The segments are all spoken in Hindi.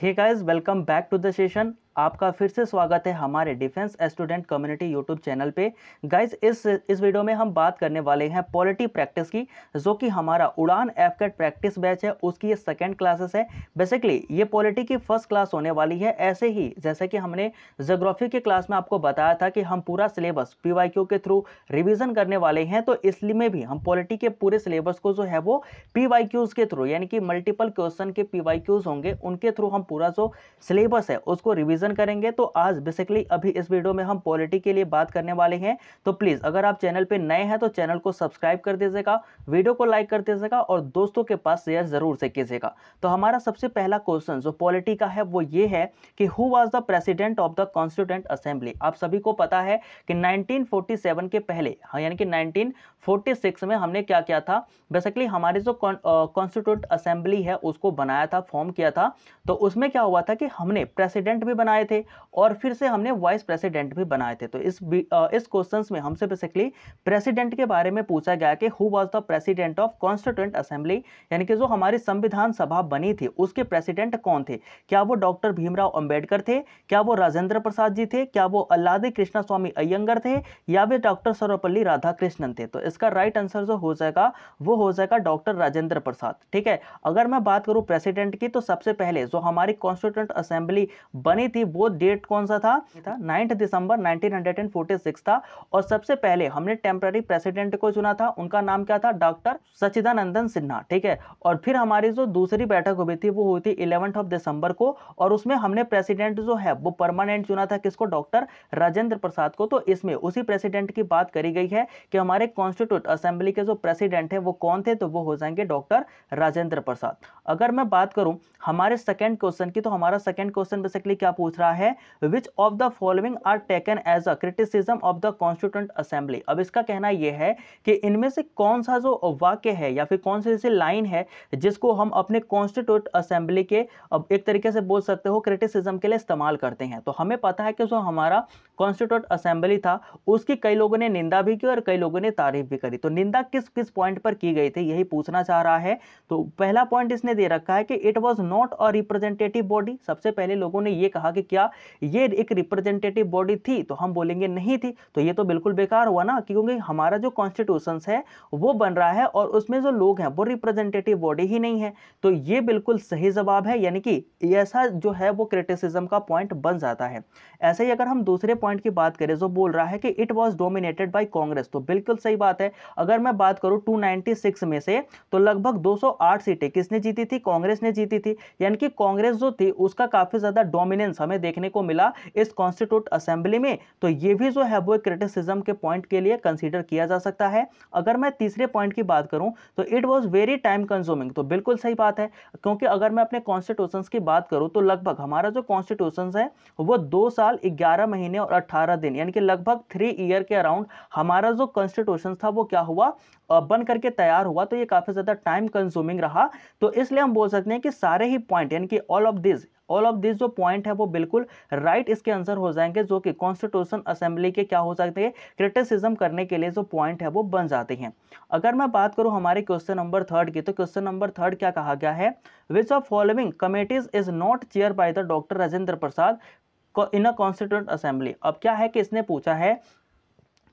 hey guys welcome back to the session आपका फिर से स्वागत है हमारे defence student community YouTube channel पे गाइज इस इस वीडियो में हम बात करने वाले हैं पॉलिटी प्रैक्टिस की जो कि हमारा उड़ान एफकेट प्रैक्टिस बैच है उसकी ये सेकेंड क्लासेस है बेसिकली ये पॉलिटी की फर्स्ट क्लास होने वाली है ऐसे ही जैसे कि हमने जोग्राफी के क्लास में आपको बताया था कि हम पूरा syllabus P K through revision करने वाले हैं तो इसलिए भी हम पॉलिटी के पूरे सिलेबस को जो है वो पी के थ्रू यानी कि मल्टीपल क्वेश्चन के पी होंगे उनके थ्रू हम पूरा जो सिलेबस है उसको रिविजन डिस्कशन करेंगे तो आज बेसिकली अभी इस वीडियो में हम पॉलिटी के लिए बात करने वाले हैं तो प्लीज़ अगर आप चैनल पे नए हैं तो चैनल को सब्सक्राइब कर दीजिएगा वीडियो को लाइक कर दीजिएगा और दोस्तों के पास शेयर ज़रूर से कीजिएगा तो हमारा सबसे पहला क्वेश्चन जो पॉलिटी का है वो ये है कि who was the president of the constituent assembly आप सभी को पता है कि नाइनटीन के पहले हाँ, यानी कि नाइनटीन में हमने क्या किया था बेसिकली हमारी जो कॉन्स्टिट्यूंट असेंबली है उसको बनाया था फॉर्म किया था तो उसमें क्या हुआ था कि हमने प्रेसिडेंट भी बनाया बनाए थे और फिर से हमने वाइस प्रेसिडेंट भी बनाए थे तो इस इस क्वेश्चंस में हमसे बेसिकली प्रेसिडेंट के बारे में पूछा गया कि who was the president of constituent assembly यानी कि जो हमारी संविधान सभा बनी थी उसके प्रेसिडेंट कौन थे क्या वो डॉक्टर भीमराव अंबेडकर थे क्या वो राजेंद्र प्रसाद जी थे क्या वो अल्लादे कृष्णा स्वामी अयंगर थे या वे डॉक्टर सर्वपल्ली राधाकृष्णन थे तो इसका राइट आंसर जो हो जाएगा वो हो जाएगा डॉक्टर राजेंद्र प्रसाद ठीक है अगर मैं बात करूँ प्रेसिडेंट की तो सबसे पहले जो हमारी कॉन्स्टिट्यूंट असेंबली बनी थी थी वो डेट कौन सा था था नाइन्थ दिसंबर 1946 था और सबसे पहले हमने टेम्प्ररी प्रेसिडेंट को चुना था उनका नाम क्या था डॉक्टर सचिदानंदन सिन्हा ठीक है और फिर हमारी जो दूसरी बैठक हुई थी वो हुई थी इलेवंथ ऑफ दिसंबर को और उसमें हमने प्रेसिडेंट जो है वो परमानेंट चुना था किसको डॉक्टर राजेंद्र प्रसाद को तो इसमें उसी प्रेसिडेंट की बात करी गई है कि हमारे कॉन्स्टिट्यूट असेंबली के जो प्रेसिडेंट है वो कौन थे तो वो हो जाएंगे डॉक्टर राजेंद्र प्रसाद अगर मैं बात करूं हमारे सेकेंड क्वेश्चन की तो हमारा सेकेंड क्वेश्चन बेसिकली क्या पूछ पूछ रहा है which of the following are taken as a criticism of the constituent assembly अब इसका कहना यह है कि इनमें से कौन सा जो वाक्य है या फिर कौन सी ऐसी लाइन है जिसको हम अपने कॉन्स्टिट्यूट असेंबली के अब एक तरीके से बोल सकते हो क्रिटिसिज्म के लिए इस्तेमाल करते हैं तो हमें पता है कि जो हमारा कॉन्स्टिट्यूट असेंबली था उसकी कई लोगों ने निंदा भी की और कई लोगों ने तारीफ भी करी तो निंदा किस किस पॉइंट पर की गई थी यही पूछना चाह रहा है तो पहला पॉइंट इसने दे रखा है कि it was not a representative body सबसे पहले लोगों ने यह कहा कि कि क्या ये एक रिप्रेजेंटेटिव बॉडी थी तो हम बोलेंगे नहीं थी तो ये तो बिल्कुल बेकार हुआ ना क्योंकि हमारा जो कॉन्स्टिट्यूशन है वो बन रहा है और उसमें जो लोग हैं वो रिप्रेजेंटेटिव बॉडी ही नहीं है तो ये बिल्कुल सही जवाब है यानी कि ऐसा जो है वो क्रिटिसिज्म का पॉइंट बन जाता है ऐसे ही अगर हम दूसरे पॉइंट की बात करें जो बोल रहा है कि it was dominated by Congress तो बिल्कुल सही बात है अगर मैं बात करूँ टू में से तो लगभग दो सीटें किसने जीती थी कांग्रेस ने जीती थी यानी कि कांग्रेस जो थी उसका काफ़ी ज़्यादा डोमिनेंस हमें देखने को मिला इस कॉन्स्टिट्यूट असेंबली में तो ये भी जो है वो क्रिटिसिज्म के पॉइंट के लिए कंसिडर किया जा सकता है अगर मैं तीसरे पॉइंट की बात करूँ तो it was very time consuming तो बिल्कुल सही बात है क्योंकि अगर मैं अपने कॉन्स्टिट्यूशन की बात करूँ तो लगभग हमारा जो कॉन्स्टिट्यूशन है वो दो साल ग्यारह महीने और अट्ठारह दिन यानी कि लगभग थ्री ईयर के अराउंड हमारा जो कॉन्स्टिट्यूशन था वो क्या हुआ बन करके तैयार हुआ तो ये काफ़ी ज़्यादा टाइम कंज्यूमिंग रहा तो इसलिए हम बोल सकते हैं कि सारे ही पॉइंट यानी कि all of this all of this जो पॉइंट है वो बिल्कुल राइट right इसके आंसर हो जाएंगे जो कि कॉन्स्टिट्यूशन असेंबली के क्या हो सकते हैं क्रिटिसिज्म करने के लिए जो पॉइंट है वो बन जाते हैं अगर मैं बात करूँ हमारे क्वेश्चन नंबर थर्ड की तो क्वेश्चन नंबर थर्ड क्या कहा गया है which of following committees is not chair by the doctor Rajendra Prasad in a constituent assembly अब क्या है कि इसने पूछा है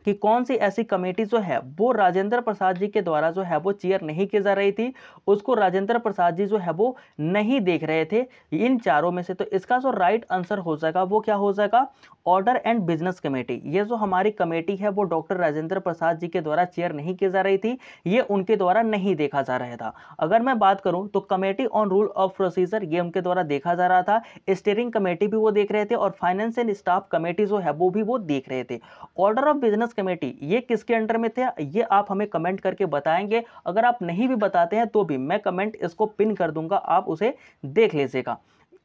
कि कौन सी ऐसी कमेटी जो है वो राजेंद्र प्रसाद जी के द्वारा जो है वो चेयर नहीं की जा रही थी उसको राजेंद्र प्रसाद जी जो है वो नहीं देख रहे थे इन चारों में से तो इसका जो राइट आंसर हो जाएगा वो क्या हो जाएगा ऑर्डर एंड बिजनेस कमेटी ये जो हमारी कमेटी है वो डॉक्टर राजेंद्र प्रसाद जी के द्वारा चेयर नहीं की जा रही थी ये उनके द्वारा नहीं देखा जा रहा था अगर मैं बात करूं तो committee on rule of procedure ये उनके द्वारा देखा जा रहा था स्टेयरिंग कमेटी भी वो देख रहे थे और फाइनेंस एंड स्टाफ कमेटी जो है वो भी वो देख रहे थे ऑर्डर ऑफ बिजनेस कमेटी ये किसके अंडर में थे ये आप हमें कमेंट करके बताएंगे अगर आप नहीं भी बताते हैं तो भी मैं कमेंट इसको पिन कर दूंगा आप उसे देख लीजिएगा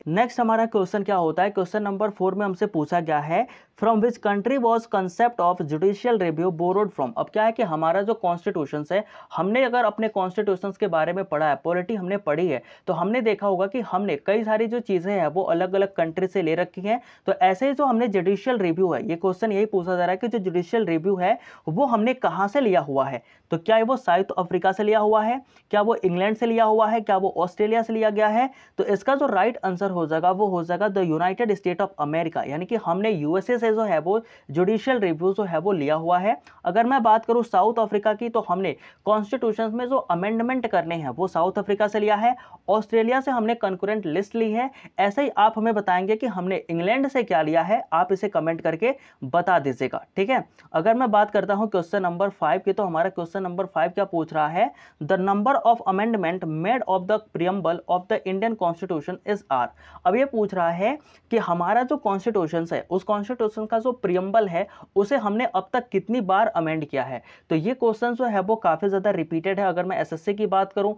नेक्स्ट हमारा क्वेश्चन क्या होता है क्वेश्चन नंबर फोर में हमसे पूछा गया है from which country was concept of judicial review borrowed from अब क्या है कि हमारा जो कॉन्स्टिट्यूशन है हमने अगर अपने कॉन्स्टिट्यूशन के बारे में पढ़ा है पॉलिटी हमने पढ़ी है तो हमने देखा होगा कि हमने कई सारी जो चीज़ें हैं वो अलग अलग कंट्री से ले रखी हैं तो ऐसे ही जो हमने जुडिशियल रिव्यू है ये क्वेश्चन यही पूछा जा रहा है कि जो जुडिशियल रिव्यू है वो हमने कहाँ से लिया हुआ है तो क्या वो साउथ अफ्रीका से लिया हुआ है क्या वो इंग्लैंड से लिया हुआ है क्या वो ऑस्ट्रेलिया से लिया गया है तो इसका जो राइट आंसर हो जाएगा वो हो जाएगा the United State of America यानी कि हमने यूएसए से जो है वो जुडिशियल रिव्यू जो है वो लिया हुआ है अगर मैं बात करूँ साउथ अफ्रीका की तो हमने कॉन्स्टिट्यूशन में जो अमेंडमेंट करने हैं वो साउथ अफ्रीका से लिया है ऑस्ट्रेलिया से हमने कंकुरेंट लिस्ट ली है ऐसे ही आप हमें बताएंगे कि हमने इंग्लैंड से क्या लिया है आप इसे कमेंट करके बता दीजिएगा ठीक है अगर मैं बात करता हूँ क्वेश्चन नंबर फाइव की तो हमारा क्वेश्चन नंबर फाइव क्या पूछ रहा है the number of amendment made of the preamble of the Indian constitution is are अब ये पूछ रहा है कि हमारा जो कॉन्स्टिट्यूशन है उस कॉन्स्टिट्यूशन का जो प्रियम्बल है उसे हमने अब तक कितनी बार अमेंड किया है तो ये क्वेश्चन जो है वो काफ़ी ज़्यादा रिपीटेड है अगर मैं एसएससी की बात करूँ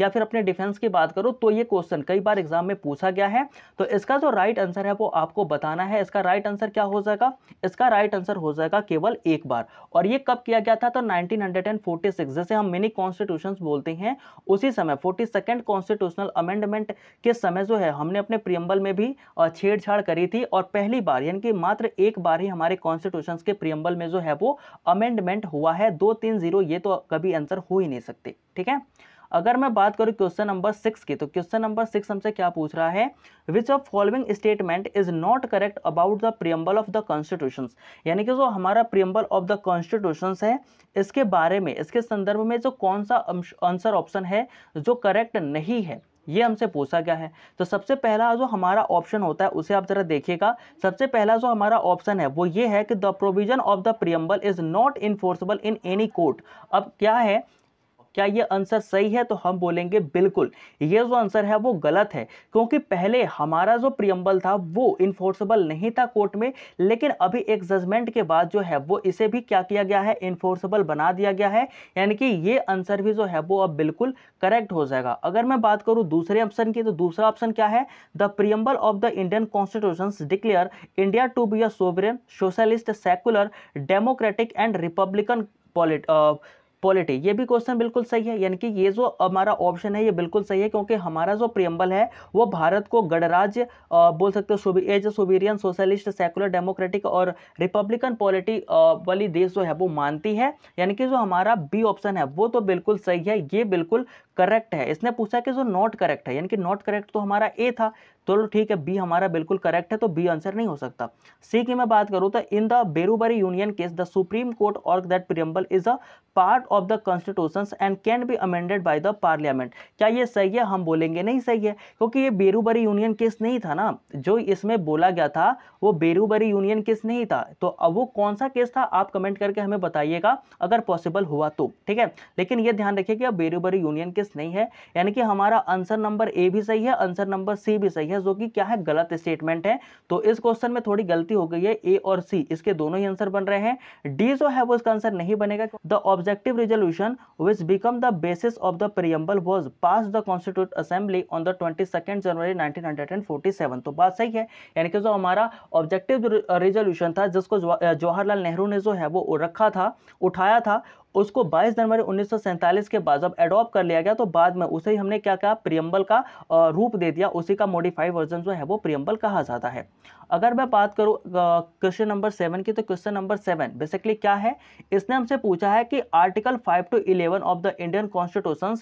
या फिर अपने डिफेंस की बात करूँ तो ये क्वेश्चन कई बार एग्जाम में पूछा गया है तो इसका जो राइट आंसर है वो आपको बताना है इसका राइट आंसर क्या हो जाएगा इसका राइट आंसर हो जाएगा केवल एक बार और ये कब किया गया था तो नाइनटीन जैसे हम मिनी कॉन्स्टिट्यूशन बोलते हैं उसी समय फोर्टी सेकेंड कॉन्स्टिट्यूशनल अमेंडमेंट के समय जो है है हमने अपने प्रियम्बल में भी छेड़छाड़ करी थी और पहली बार यानी कि मात्र एक बार ही हमारे कॉन्स्टिट्यूशन के प्रियम्बल में जो है वो अमेंडमेंट हुआ है दो तीन जीरो ये तो कभी आंसर हो ही नहीं सकते ठीक है अगर मैं बात करूं क्वेश्चन नंबर सिक्स की तो क्वेश्चन नंबर सिक्स हमसे क्या पूछ रहा है which of following statement is not correct about the preamble of the constitution यानी कि जो हमारा प्रियम्बल ऑफ द कॉन्स्टिट्यूशन है इसके बारे में इसके संदर्भ में जो कौन सा आंसर ऑप्शन है जो करेक्ट नहीं है ये हमसे पूछा गया है तो सबसे पहला जो हमारा ऑप्शन होता है उसे आप जरा देखिएगा सबसे पहला जो हमारा ऑप्शन है वो ये है कि the provision of the preamble is not enforceable in any court अब क्या है क्या ये आंसर सही है तो हम बोलेंगे बिल्कुल ये जो आंसर है वो गलत है क्योंकि पहले हमारा जो प्रियम्बल था वो इन्फोर्सेबल नहीं था कोर्ट में लेकिन अभी एक जजमेंट के बाद जो है वो इसे भी क्या किया गया है इन्फोर्सेबल बना दिया गया है यानी कि ये आंसर भी जो है वो अब बिल्कुल करेक्ट हो जाएगा अगर मैं बात करूँ दूसरे ऑप्शन की तो दूसरा ऑप्शन क्या है the preamble of the Indian constitution declare India to be a sovereign socialist secular democratic and republican polity polity ये भी क्वेश्चन बिल्कुल सही है यानी कि ये जो हमारा ऑप्शन है ये बिल्कुल सही है क्योंकि हमारा जो प्रियम्बल है वो भारत को गणराज्य बोल सकते हो as sovereign socialist secular democratic और रिपब्लिकन पॉलिटी वाली देश जो है वो मानती है यानी कि जो हमारा बी ऑप्शन है वो तो बिल्कुल सही है ये बिल्कुल करेक्ट है इसने पूछा कि जो नॉट करेक्ट है यानी कि नॉट करेक्ट तो हमारा ए था तो ठीक है बी हमारा बिल्कुल करेक्ट है तो बी आंसर नहीं हो सकता सी की मैं बात करूं तो in the Berubari union case the supreme court और that preamble is a part of the constitution and can be amended by the parliament क्या ये सही है हम बोलेंगे नहीं सही है क्योंकि ये बेरूबरी यूनियन केस नहीं था ना जो इसमें बोला गया था वो बेरूबरी यूनियन केस नहीं था तो अब वो कौन सा केस था आप कमेंट करके हमें बताइएगा अगर पॉसिबल हुआ तो ठीक है लेकिन ये ध्यान रखिए कि बेरूबरी यूनियन केस नहीं है यानी कि हमारा आंसर नंबर ए भी सही है आंसर नंबर सी भी सही है माइनस जो कि क्या है गलत स्टेटमेंट है तो इस क्वेश्चन में थोड़ी गलती हो गई है ए और सी इसके दोनों ही आंसर बन रहे हैं डी जो है वो इसका आंसर नहीं बनेगा the objective resolution which become the basis of the preamble was pass the constitute assembly on the twenty January nineteen तो बात सही है यानी कि जो हमारा ऑब्जेक्टिव रिजोल्यूशन था जिसको जवाहरलाल नेहरू ने जो है वो रखा था उठाया था उसको 22 जनवरी 1947 के बाद जब एडॉप्ट कर लिया गया तो बाद में उसे ही हमने क्या कहा प्रियम्बल का रूप दे दिया उसी का मॉडिफाइड वर्जन जो है वो प्रियम्बल कहा जाता है अगर मैं बात करूँ क्वेश्चन नंबर सेवन की तो क्वेश्चन नंबर सेवन बेसिकली क्या है इसने हमसे पूछा है कि article five to eleven of the Indian constitution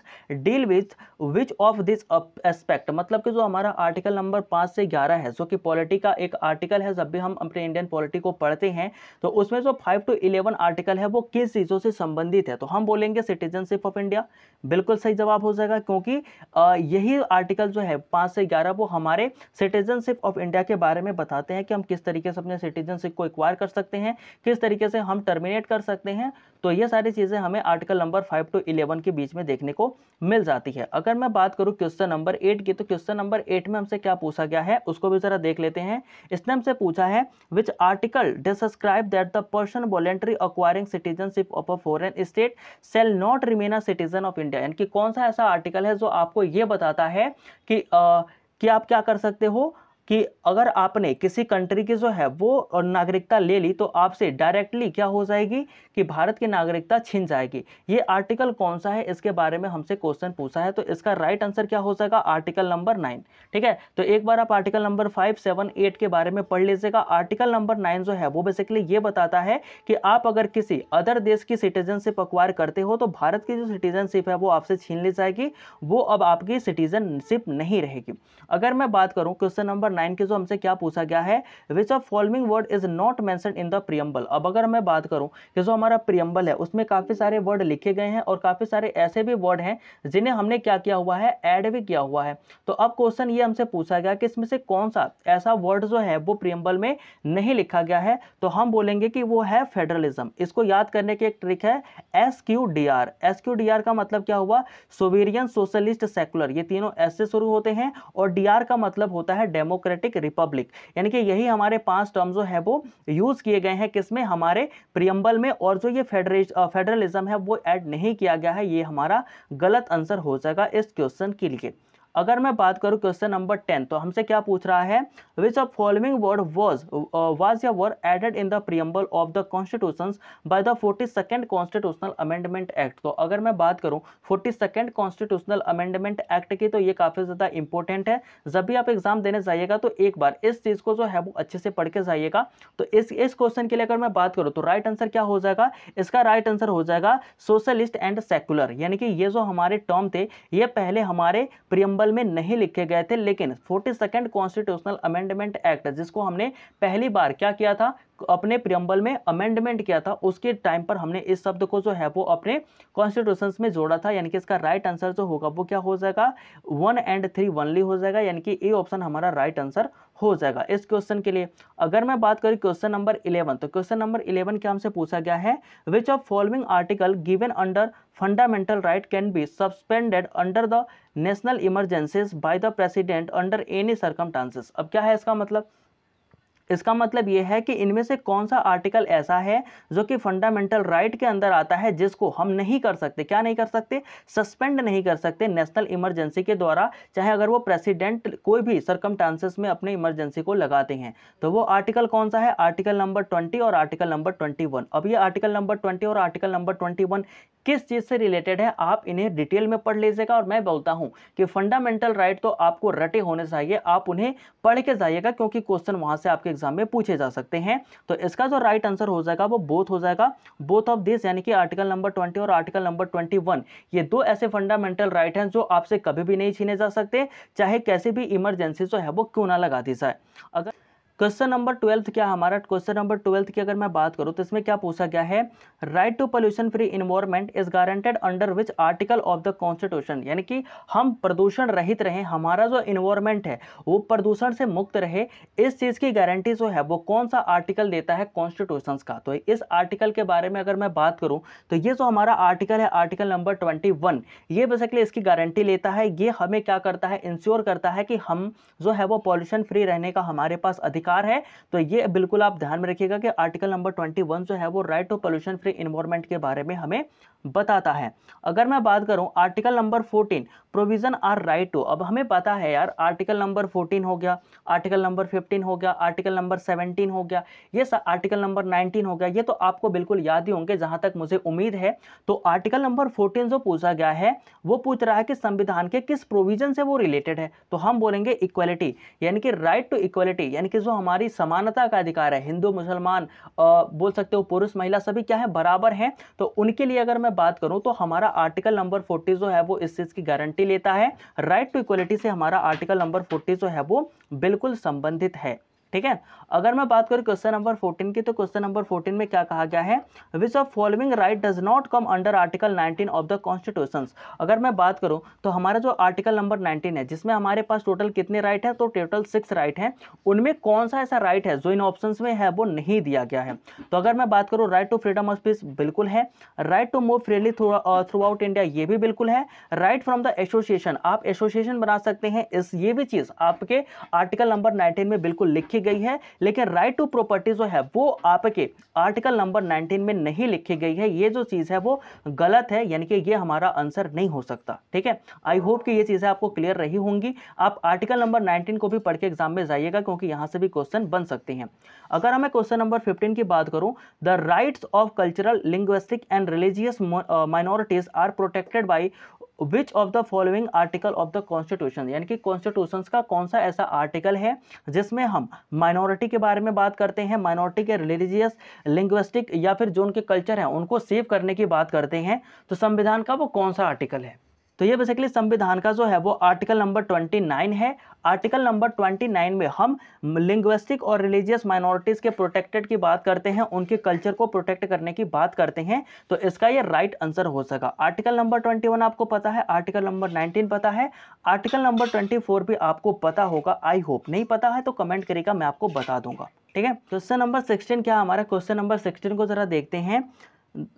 deal with which of this aspect मतलब कि जो हमारा आर्टिकल नंबर पाँच से ग्यारह है जो कि पॉलिटी का एक आर्टिकल है जब भी हम अपने इंडियन पॉलिटी को पढ़ते हैं तो उसमें जो फाइव टू इलेवन आर्टिकल है वो किस चीज़ों से संबंध संबंधित है तो हम बोलेंगे सिटीजनशिप ऑफ इंडिया बिल्कुल सही जवाब हो जाएगा क्योंकि यही आर्टिकल जो है पाँच से ग्यारह वो हमारे सिटीजनशिप ऑफ इंडिया के बारे में बताते हैं कि हम किस तरीके से अपने सिटीजनशिप को एक्वायर कर सकते हैं किस तरीके से हम टर्मिनेट कर सकते हैं तो ये सारी चीज़ें हमें article number five to eleven के बीच में देखने को मिल जाती है अगर मैं बात करूँ क्वेश्चन नंबर एट की तो क्वेश्चन नंबर एट में हमसे क्या पूछा गया है उसको भी जरा देख लेते हैं इसने हमसे पूछा है which article describe that the person voluntary acquiring citizenship of a foreign foreign state shall not remain a citizen of India यानी कि कौन सा ऐसा आर्टिकल है जो आपको ये बताता है कि आ, कि आप क्या कर सकते हो कि अगर आपने किसी कंट्री की जो है वो नागरिकता ले ली तो आपसे डायरेक्टली क्या हो जाएगी कि भारत की नागरिकता छिन जाएगी ये आर्टिकल कौन सा है इसके बारे में हमसे क्वेश्चन पूछा है तो इसका राइट आंसर क्या हो जाएगा आर्टिकल नंबर नाइन ठीक है तो एक बार आप article number five seven eight के बारे में पढ़ लीजिएगा आर्टिकल नंबर नाइन जो है वो बेसिकली ये बताता है कि आप अगर किसी अदर देश की सिटीजनशिप अक्वायर करते हो तो भारत की जो सिटीजनशिप है वो आपसे छीन ली जाएगी वो अब आपकी सिटीजनशिप नहीं रहेगी अगर मैं बात करूँ क्वेश्चन नंबर नाइन के जो हमसे क्या पूछा गया है which of following word is not mention in the preamble अब अगर मैं बात करूँ कि जो हमारा प्रियम्बल है उसमें काफ़ी सारे वर्ड लिखे गए हैं और काफ़ी सारे ऐसे भी वर्ड हैं जिन्हें हमने क्या किया हुआ है ऐड भी किया हुआ है तो अब क्वेश्चन ये हमसे पूछा गया कि इसमें से कौन सा ऐसा वर्ड जो है वो प्रियम्बल में नहीं लिखा गया है तो हम बोलेंगे कि वो है फेडरलिज्म इसको याद करने की एक ट्रिक है S Q D R S Q D R का मतलब क्या हुआ सोवेरियन सोशलिस्ट सेकुलर ये तीनों ऐसे शुरू होते हैं और डी आर का मतलब होता है डेमोक्रेट डेमोक्रेटिक रिपब्लिक यानी कि यही हमारे पांच टर्म जो है वो यूज़ किए गए हैं किसमें हमारे प्रियम्बल में और जो ये फेडरेश फेडरलिज्म है वो ऐड नहीं किया गया है ये हमारा गलत आंसर हो जाएगा इस क्वेश्चन के लिए अगर मैं बात करूं क्वेश्चन नंबर टेन तो हमसे क्या पूछ रहा है which of following word was was या were added in the preamble of the constitution by the forty second constitutional amendment act तो अगर मैं बात करूं forty second constitutional amendment act की तो ये काफ़ी ज़्यादा इंपॉर्टेंट है जब भी आप एग्जाम देने जाइएगा तो एक बार इस चीज़ को जो है वो अच्छे से पढ़ के जाइएगा तो इस इस क्वेश्चन के लिए अगर मैं बात करूँ तो राइट आंसर क्या हो जाएगा इसका राइट आंसर हो जाएगा सोशलिस्ट एंड सेकुलर यानी कि ये जो हमारे टर्म थे ये पहले हमारे प्रियम्बल अप्रैल में नहीं लिखे गए थे लेकिन forty second constitutional amendment act जिसको हमने पहली बार क्या किया था अपने प्रियम्बल में अमेंडमेंट किया था उसके टाइम पर हमने इस शब्द को जो है वो अपने कॉन्स्टिट्यूशन में जोड़ा था यानी कि इसका राइट आंसर जो होगा वो क्या हो जाएगा वन एंड थ्री वनली हो जाएगा यानी कि ए ऑप्शन हमारा राइट आंसर हो जाएगा इस क्वेश्चन के लिए अगर मैं बात करूँ क्वेश्चन नंबर इलेवन तो क्वेश्चन नंबर इलेवन के हमसे पूछा गया है which of following article given under fundamental right can be suspended under the national emergencies by the president under any circumstances अब क्या है इसका मतलब इसका मतलब ये है कि इनमें से कौन सा आर्टिकल ऐसा है जो कि फंडामेंटल राइट के अंदर आता है जिसको हम नहीं कर सकते क्या नहीं कर सकते सस्पेंड नहीं कर सकते नेशनल इमरजेंसी के द्वारा चाहे अगर वो प्रेसिडेंट कोई भी सरकम में अपने इमरजेंसी को लगाते हैं तो वो आर्टिकल कौन सा है आर्टिकल नंबर ट्वेंटी और आर्टिकल नंबर ट्वेंटी अब ये आर्टिकल नंबर ट्वेंटी और आर्टिकल नंबर ट्वेंटी किस चीज़ से रिलेटेड है आप इन्हें डिटेल में पढ़ लीजिएगा और मैं बोलता हूँ कि फंडामेंटल राइट तो आपको रटे होने चाहिए आप उन्हें पढ़ के जाइएगा क्योंकि क्वेश्चन वहाँ से आपके एग्जाम में पूछे जा सकते हैं तो इसका जो राइट आंसर हो जाएगा वो बोथ हो जाएगा बोथ ऑफ दिस यानी कि आर्टिकल नंबर ट्वेंटी और आर्टिकल नंबर ट्वेंटी वन ये दो ऐसे फंडामेंटल राइट हैं जो आपसे कभी भी नहीं छीने जा सकते चाहे कैसे भी इमरजेंसी जो है वो क्यों ना लगा दी जाए अगर क्वेश्चन नंबर ट्वेल्थ क्या हमारा क्वेश्चन नंबर ट्वेल्थ की अगर मैं बात करूँ तो इसमें क्या पूछा गया है right to pollution free environment is guaranteed under which article of the constitution यानी कि हम प्रदूषण रहित रहें हमारा जो इन्वायरमेंट है वो प्रदूषण से मुक्त रहे इस चीज़ की गारंटी जो है वो कौन सा आर्टिकल देता है कॉन्स्टिट्यूशन का तो इस आर्टिकल के बारे में अगर मैं बात करूँ तो ये जो हमारा आर्टिकल है आर्टिकल नंबर ट्वेंटी वन ये बेसिकली इसकी गारंटी लेता है ये हमें क्या करता है इंश्योर करता है कि हम जो है वो पॉल्यूशन फ्री रहने का हमारे पास अधिक अधिकार है तो ये बिल्कुल आप ध्यान में रखिएगा कि आर्टिकल नंबर ट्वेंटी जो है वो right to pollution free environment के बारे में हमें बताता है अगर मैं बात करूं article number fourteen provision are right to अब हमें पता है यार आर्टिकल नंबर फोर्टीन हो गया आर्टिकल नंबर फिफ्टीन हो गया आर्टिकल नंबर सेवनटीन हो गया ये आर्टिकल नंबर नाइनटीन हो गया ये तो आपको बिल्कुल याद ही होंगे जहां तक मुझे उम्मीद है तो आर्टिकल नंबर फोर्टीन जो पूछा गया है वो पूछ रहा है कि संविधान के किस प्रोविजन से वो रिलेटेड है तो हम बोलेंगे इक्वलिटी यानी कि राइट टू इक्वलिटी यानी कि जो हमारी समानता का अधिकार है हिंदू मुसलमान बोल सकते हो पुरुष महिला सभी क्या है बराबर हैं तो उनके लिए अगर मैं बात करूं तो हमारा आर्टिकल नंबर फोर्टी जो है वो इस चीज़ की गारंटी लेता है राइट टू इक्वलिटी से हमारा आर्टिकल नंबर फोर्टी जो है वो बिल्कुल संबंधित है ठीक है अगर मैं बात करूँ क्वेश्चन नंबर फोर्टीन की तो क्वेश्चन नंबर फोर्टीन में क्या कहा गया है which of following right does not come under article nineteen of the constitution अगर मैं बात करूँ तो हमारा जो आर्टिकल नंबर नाइनटीन है जिसमें हमारे पास टोटल कितने राइट है तो टोटल सिक्स राइट है उनमें कौन सा ऐसा राइट है जो इन ऑप्शन में है वो नहीं दिया गया है तो अगर मैं बात करूँ right to freedom of speech बिल्कुल है right to move freely throughout India ये भी बिल्कुल है राइट फ्रॉम द एसोसिएशन आप एसोसिएशन बना सकते हैं इस ये भी चीज़ आपके आर्टिकल नंबर नाइनटीन में बिल्कुल लिखी गई है लेकिन राइट टू प्रॉपर्टी जो है वो आपके आर्टिकल नंबर 19 में नहीं लिखी गई है ये जो चीज़ है वो गलत है यानी कि ये हमारा आंसर नहीं हो सकता ठीक है आई होप कि ये चीज़ें आपको क्लियर रही होंगी आप आर्टिकल नंबर नाइनटीन को भी पढ़ के एग्जाम में जाइएगा क्योंकि यहाँ से भी क्वेश्चन बन सकते हैं अगर हमें क्वेश्चन नंबर फिफ्टीन की बात करूँ the rights of cultural linguistic and religious minorities are protected by which of the following article of the constitution यानी कि कॉन्स्टिट्यूशन का कौन सा ऐसा आर्टिकल है जिसमें हम माइनॉरिटी के बारे में बात करते हैं माइनॉरिटी के रिलीजियस लिंग्विस्टिक या फिर जो उनके कल्चर हैं उनको सेव करने की बात करते हैं तो संविधान का वो कौन सा आर्टिकल है तो ये बेसिकली संविधान का जो है वो आर्टिकल नंबर ट्वेंटी नाइन है आर्टिकल नंबर 29 में हम लिंग्विस्टिक और रिलीजियस माइनॉरिटीज़ के प्रोटेक्टेड की बात करते हैं उनके कल्चर को प्रोटेक्ट करने की बात करते हैं तो इसका ये राइट आंसर हो सका आर्टिकल नंबर 21 आपको पता है आर्टिकल नंबर 19 पता है आर्टिकल नंबर 24 भी आपको पता होगा आई होप नहीं पता है तो कमेंट करेगा मैं आपको बता दूंगा ठीक है क्वेश्चन नंबर सिक्सटीन क्या हमारा क्वेश्चन नंबर सिक्सटीन को जरा देखते हैं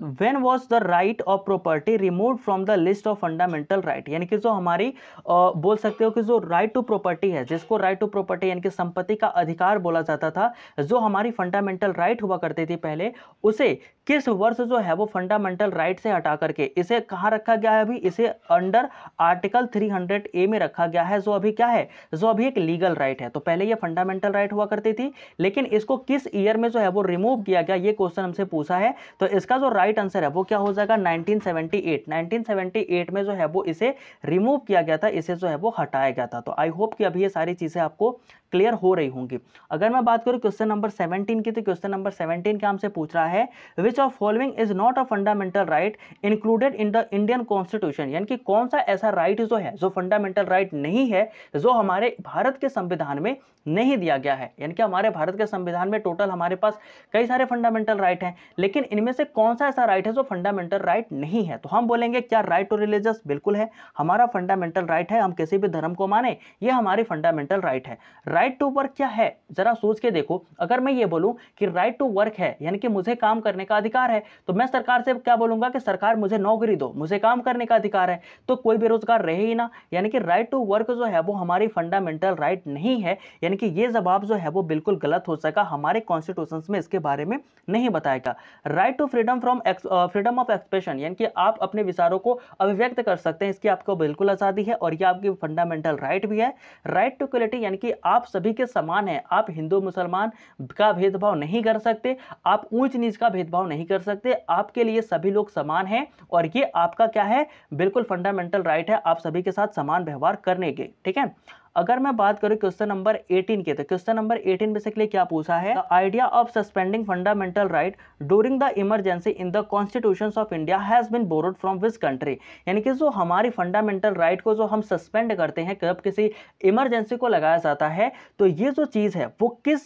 when was the right of property remove from the list of fundamental right यानी कि जो हमारी आ, बोल सकते हो कि जो राइट टू प्रॉपर्टी है जिसको राइट टू प्रॉपर्टी यानी कि संपत्ति का अधिकार बोला जाता था जो हमारी फंडामेंटल राइट हुआ करती थी पहले उसे किस वर्ष जो है वो फंडामेंटल राइट से हटा करके इसे कहाँ रखा गया है अभी इसे अंडर आर्टिकल 300 ए में रखा गया है जो अभी क्या है जो अभी एक लीगल राइट है तो पहले ये फंडामेंटल राइट हुआ करती थी लेकिन इसको किस ईयर में जो है वो रिमूव किया गया ये क्वेश्चन हमसे पूछा है तो इसका जो जो राइट आंसर है वो क्या हो जाएगा 1978 1978 में जो है वो इसे रिमूव किया गया था इसे जो है वो हटाया गया था तो आई होप कि अभी ये सारी चीज़ें आपको क्लियर हो रही होंगी अगर मैं बात करूँ क्वेश्चन नंबर 17 की तो क्वेश्चन नंबर 17 क्या हमसे पूछ रहा है which of following is not a fundamental right included in the Indian constitution यानी कि कौन सा ऐसा राइट right जो है जो फंडामेंटल राइट right नहीं है जो हमारे भारत के संविधान में नहीं दिया गया है यानी कि हमारे भारत के संविधान में टोटल हमारे पास कई सारे फंडामेंटल राइट हैं लेकिन इनमें से कौन सा ऐसा राइट है जो फंडामेंटल राइट नहीं है तो हम बोलेंगे क्या राइट टू रिलीजियस बिल्कुल है हमारा फंडामेंटल राइट है हम किसी भी धर्म को माने ये हमारी फंडामेंटल राइट है राइट टू वर्क क्या है जरा सोच के देखो अगर मैं ये बोलूँ कि राइट टू वर्क है यानी कि मुझे काम करने का अधिकार है तो मैं सरकार से क्या बोलूँगा कि सरकार मुझे नौकरी दो मुझे काम करने का अधिकार है तो कोई बेरोजगार रहे ही ना यानी कि राइट टू वर्क जो है वो हमारी फंडामेंटल राइट नहीं है यानी देखिए ये जवाब जो है वो बिल्कुल गलत हो सका हमारे कॉन्स्टिट्यूशन में इसके बारे में नहीं बताएगा right to freedom from freedom of expression यानी कि आप अपने विचारों को अभिव्यक्त कर सकते हैं इसकी आपको बिल्कुल आज़ादी है और ये आपकी फंडामेंटल राइट right भी है राइट टू क्वालिटी यानी कि आप सभी के समान हैं आप हिंदू मुसलमान का भेदभाव नहीं कर सकते आप ऊंच नीच का भेदभाव नहीं कर सकते आपके लिए सभी लोग समान हैं और ये आपका क्या है बिल्कुल फंडामेंटल राइट right है आप सभी के साथ समान व्यवहार करने के ठीक है अगर मैं बात करूं क्वेश्चन नंबर एटीन के तो क्वेश्चन नंबर 18 बेसिकली क्या पूछा है idea of suspending fundamental right during the emergency in the constitution of India has been borrowed from which country यानी कि जो हमारी फंडामेंटल राइट को जो हम सस्पेंड करते हैं कब किसी इमरजेंसी को लगाया जाता है तो ये जो चीज़ है वो किस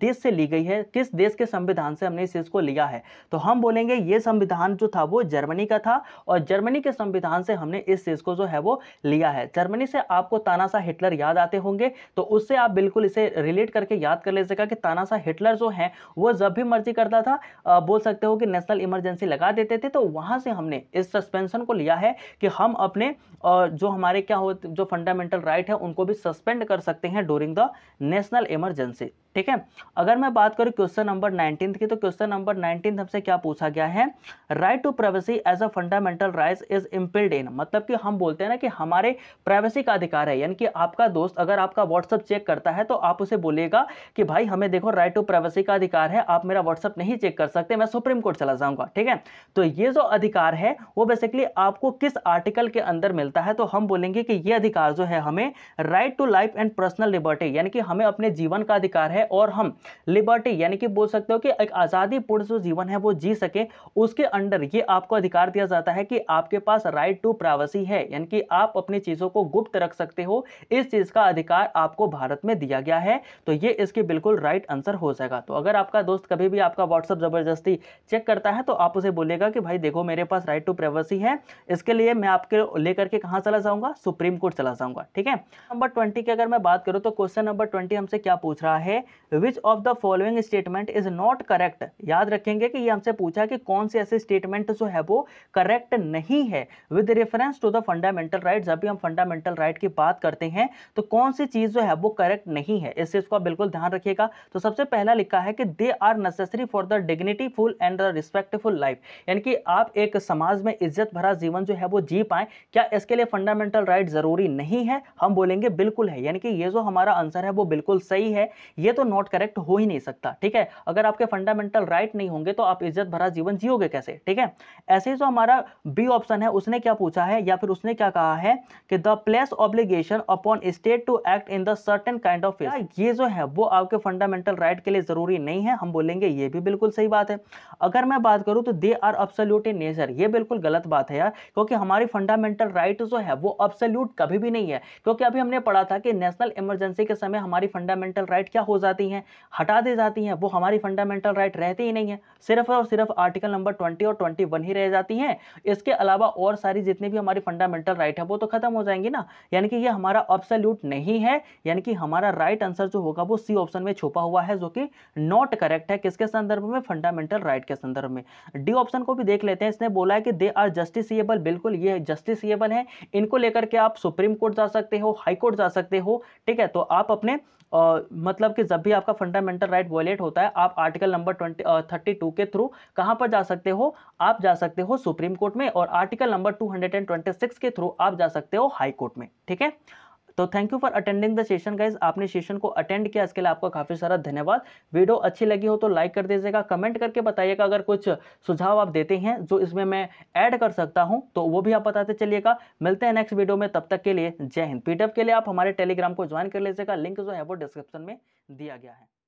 देश से ली गई है किस देश के संविधान से हमने इस चीज़ को लिया है तो हम बोलेंगे ये संविधान जो था वो जर्मनी का था और जर्मनी के संविधान से हमने इस चीज़ को जो है वो लिया है जर्मनी से आपको तानासा हिटलर याद आते होंगे तो उससे आप बिल्कुल इसे रिलेट करके याद कर ले सका कि तानाशाह हिटलर जो है वो जब भी मर्जी करता था बोल सकते हो कि नेशनल इमरजेंसी लगा देते थे तो वहां से हमने इस सस्पेंशन को लिया है कि हम अपने जो हमारे क्या हो जो फंडामेंटल राइट है उनको भी सस्पेंड कर सकते हैं ड्यूरिंग द नेशनल इमरजेंसी ठीक है अगर मैं बात करूं क्वेश्चन नंबर नाइनटीन की तो क्वेश्चन नंबर नाइनटीन हमसे क्या पूछा गया है right to privacy as a fundamental right is implied in मतलब कि हम बोलते हैं ना कि हमारे प्राइवेसी का अधिकार है यानी कि आपका आपका दोस्त अगर आपका व्हाट्सअप चेक करता है तो आप उसे बोलेगा कि भाई हमें देखो राइट टू प्राइवेसी का अधिकार है आप मेरा व्हाट्सअप नहीं चेक कर सकते मैं सुप्रीम कोर्ट चला जाऊंगा ठीक है तो ये जो अधिकार है वो बेसिकली आपको किस आर्टिकल के अंदर मिलता है तो हम बोलेंगे कि ये अधिकार जो है हमें right to life and personal liberty यानी कि हमें अपने जीवन का अधिकार है और हम लिबर्टी यानी कि बोल सकते हो कि एक आजादी पूर्ण जो जीवन है वो जी सके उसके अंडर ये आपको अधिकार दिया जाता है कि आपके पास राइट टू प्राइवेसी है यानी कि आप अपनी चीज़ों को गुप्त रख सकते हो इस चीज़ का अधिकार आपको भारत में दिया गया है तो ये इसके बिल्कुल राइट आंसर हो जाएगा तो अगर आपका दोस्त कभी भी आपका व्हाट्सअप ज़बरदस्ती चेक करता है तो आप उसे बोलेगा कि भाई देखो मेरे पास राइट टू प्राइवेसी है इसके लिए मैं आपके लेकर के कहाँ चला जाऊंगा सुप्रीम कोर्ट चला जाऊंगा ठीक है नंबर ट्वेंटी की अगर मैं बात करूँ तो क्वेश्चन नंबर ट्वेंटी हमसे क्या पूछ रहा है which of the following statement is not correct याद रखेंगे कि ये हमसे पूछा कि कौन से ऐसे स्टेटमेंट जो है वो करेक्ट नहीं है with reference to the fundamental right जब भी हम फंडामेंटल राइट की बात करते हैं तो कौन सी चीज़ जो है वो करेक्ट नहीं है इस चीज़ को बिल्कुल ध्यान रखिएगा तो सबसे पहला लिखा है कि they are necessary for the dignity full and the respectful life यानी कि आप एक समाज में इज्जत भरा जीवन जो है वो जी पाए क्या इसके लिए फंडामेंटल राइट right ज़रूरी नहीं है हम बोलेंगे बिल्कुल है यानी कि ये जो हमारा आंसर है वो बिल्कुल सही है ये तो नॉट करेक्ट हो ही नहीं सकता ठीक है अगर आपके फंडामेंटल राइट right नहीं होंगे तो आप इज्जत भरा जीवन जियोगे कैसे ठीक है ऐसे जो हमारा बी ऑप्शन है उसने क्या पूछा है या फिर उसने क्या कहा है कि the place obligation upon state to act in the certain kind of ये जो है वो आपके फंडामेंटल राइट right के लिए ज़रूरी नहीं है हम बोलेंगे ये भी बिल्कुल सही बात है अगर मैं बात करूँ तो दे आर अपसल्यूट इन नेचर ये बिल्कुल गलत बात है यार क्योंकि हमारी फंडामेंटल राइट right जो है वो अपसल्यूट कभी भी नहीं है क्योंकि अभी हमने पढ़ा था कि नेशनल इमरजेंसी के समय हमारी फंडामेंटल राइट right क्या हो जाती हैं हटा दी जाती हैं वो हमारी फंडामेंटल राइट right रहती ही नहीं है सिर्फ और सिर्फ आर्टिकल नंबर ट्वेंटी और ट्वेंटी ही रह जाती हैं इसके अलावा और सारी जितनी भी हमारी फंडामेंटल राइट right है वो तो खत्म हो जाएंगी ना यानी कि ये हमारा अपसल एब्सोल्यूट नहीं है यानी कि हमारा राइट आंसर जो होगा वो सी ऑप्शन में छुपा हुआ है जो कि नॉट करेक्ट है किसके संदर्भ में फंडामेंटल राइट right के संदर्भ में डी ऑप्शन को भी देख लेते हैं इसने बोला है कि दे आर जस्टिसबल बिल्कुल ये जस्टिसबल है इनको लेकर के आप सुप्रीम कोर्ट जा सकते हो हाईकोर्ट जा सकते हो ठीक है तो आप अपने Uh, मतलब कि जब भी आपका फंडामेंटल राइट वॉलेट होता है आप article number twenty thirty two के थ्रू कहाँ पर जा सकते हो आप जा सकते हो सुप्रीम कोर्ट में और article number two hundred and twenty six के थ्रू आप जा सकते हो हाई कोर्ट में ठीक है तो thank you for attending the session guys आपने सेशन को अटेंड किया इसके लिए आपका काफ़ी सारा धन्यवाद वीडियो अच्छी लगी हो तो लाइक कर दीजिएगा कमेंट करके बताइएगा अगर कुछ सुझाव आप देते हैं जो इसमें मैं ऐड कर सकता हूं तो वो भी आप बताते चलिएगा मिलते हैं नेक्स्ट वीडियो में तब तक के लिए जय हिंद पीडीएफ के लिए आप हमारे टेलीग्राम को ज्वाइन कर लीजिएगा लिंक जो है वो डिस्क्रिप्शन में दिया गया है